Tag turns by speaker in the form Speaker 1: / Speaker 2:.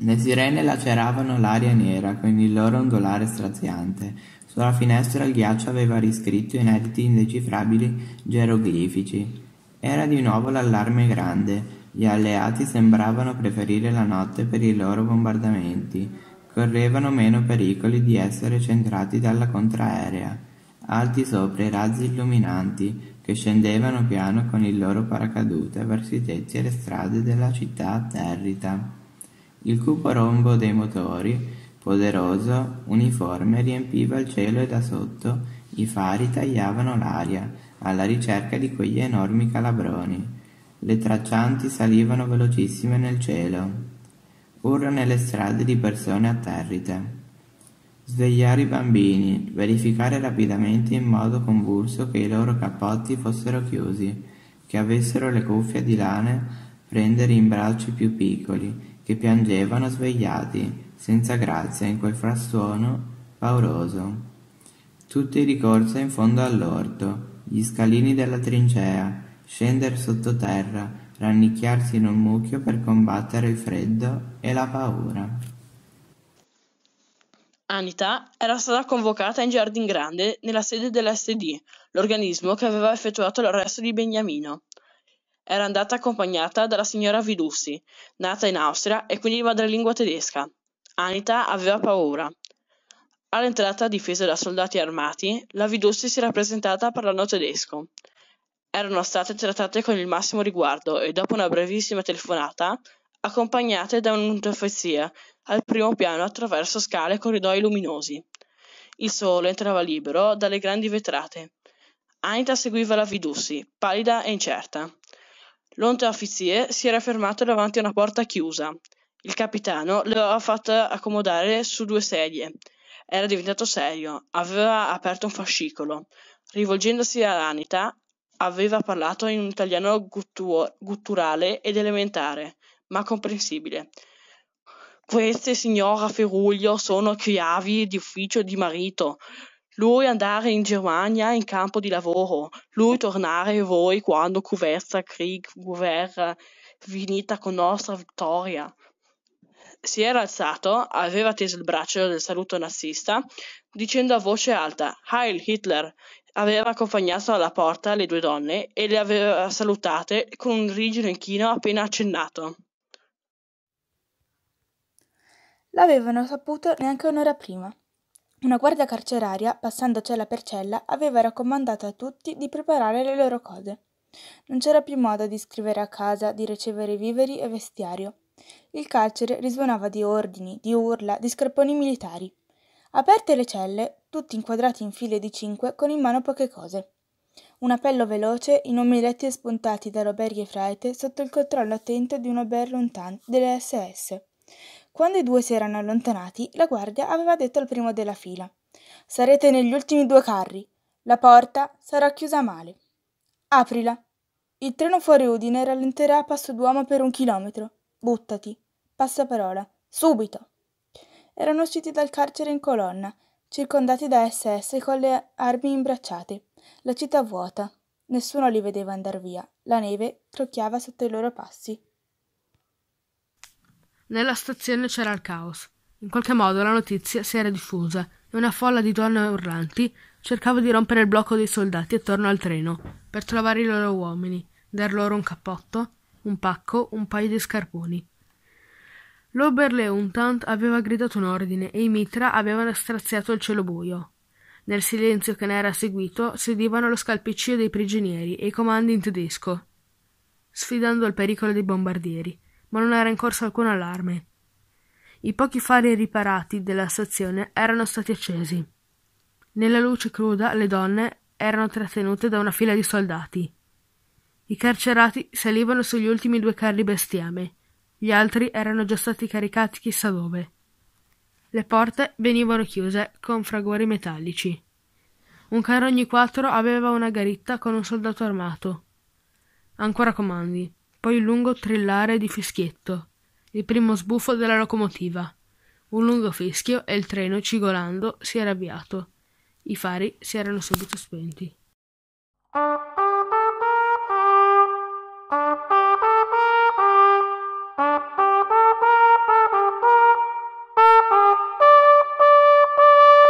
Speaker 1: Le sirene laceravano l'aria nera con il loro ondolare straziante. Sulla finestra il ghiaccio aveva riscritto inediti indecifrabili geroglifici. Era di nuovo l'allarme grande. Gli alleati sembravano preferire la notte per i loro bombardamenti. Correvano meno pericoli di essere centrati dalla contraerea. Alti sopra i razzi illuminanti che scendevano piano con il loro paracadute verso i tetti e le strade della città atterrita. Il cupo rombo dei motori, poderoso, uniforme, riempiva il cielo e da sotto i fari tagliavano l'aria, alla ricerca di quegli enormi calabroni. Le traccianti salivano velocissime nel cielo. Urla nelle strade di persone atterrite. Svegliare i bambini, verificare rapidamente in modo convulso che i loro cappotti fossero chiusi, che avessero le cuffie di lana, prendere in braccio i più piccoli che piangevano svegliati, senza grazia, in quel frastuono pauroso. Tutti di corsa in fondo all'orto, gli scalini della trincea, scender sottoterra, rannicchiarsi in un mucchio per combattere il freddo e la paura.
Speaker 2: Anita era stata convocata in Giardin Grande nella sede dell'SD, l'organismo che aveva effettuato l'arresto di Beniamino era andata accompagnata dalla signora Vidussi, nata in Austria e quindi madrelingua tedesca. Anita aveva paura. All'entrata difesa da soldati armati, la Vidussi si era presentata parlando tedesco. Erano state trattate con il massimo riguardo e dopo una brevissima telefonata, accompagnate da un'interfezia al primo piano attraverso scale e corridoi luminosi. Il sole entrava libero dalle grandi vetrate. Anita seguiva la Vidussi, pallida e incerta. L'onta-offizier si era fermato davanti a una porta chiusa. Il capitano l'aveva fatta accomodare su due sedie. Era diventato serio. Aveva aperto un fascicolo. Rivolgendosi Anita, aveva parlato in un italiano guttuo- gutturale ed elementare, ma comprensibile. Queste, signora Feruglio sono chiavi di ufficio di marito lui andare in Germania in campo di lavoro, lui tornare voi quando Cuversa Krieg, guerra finita con nostra vittoria. Si era alzato, aveva teso il braccio del saluto nazista, dicendo a voce alta Heil Hitler, aveva accompagnato alla porta le due donne e le aveva salutate con un rigido inchino appena accennato.
Speaker 3: L'avevano saputo neanche un'ora prima. Una guardia carceraria, passando cella per cella, aveva raccomandato a tutti di preparare le loro cose. Non c'era più modo di scrivere a casa, di ricevere viveri e vestiario. Il carcere risuonava di ordini, di urla, di scarponi militari. Aperte le celle, tutti inquadrati in file di cinque, con in mano poche cose. Un appello veloce, i nomi letti e spuntati da alberghi e fraite sotto il controllo attento di un ober lontan delle SS. Quando i due si erano allontanati, la guardia aveva detto al primo della fila Sarete negli ultimi due carri. La porta sarà chiusa male. Aprila. Il treno fuori Udine rallenterà a passo d'uomo per un chilometro. Buttati. Passa parola. Subito. Erano usciti dal carcere in colonna, circondati da SS con le armi imbracciate. La città vuota. Nessuno li vedeva andar via. La neve crocchiava sotto i loro passi.
Speaker 4: Nella stazione c'era il caos. In qualche modo la notizia si era diffusa e una folla di donne urlanti cercava di rompere il blocco dei soldati attorno al treno per trovare i loro uomini, dar loro un cappotto, un pacco, un paio di scarponi. L'Oberleutnant aveva gridato un ordine e i mitra avevano straziato il cielo buio. Nel silenzio che ne era seguito si udivano lo scalpiccio dei prigionieri e i comandi in tedesco, sfidando il pericolo dei bombardieri ma non era in corso alcun allarme. I pochi fari riparati della stazione erano stati accesi. Nella luce cruda le donne erano trattenute da una fila di soldati. I carcerati salivano sugli ultimi due carri bestiame, gli altri erano già stati caricati chissà dove. Le porte venivano chiuse con fragori metallici. Un carro ogni quattro aveva una garitta con un soldato armato. Ancora comandi poi il lungo trillare di fischietto, il primo sbuffo della locomotiva. Un lungo fischio e il treno, cigolando, si era avviato. I fari si erano subito spenti.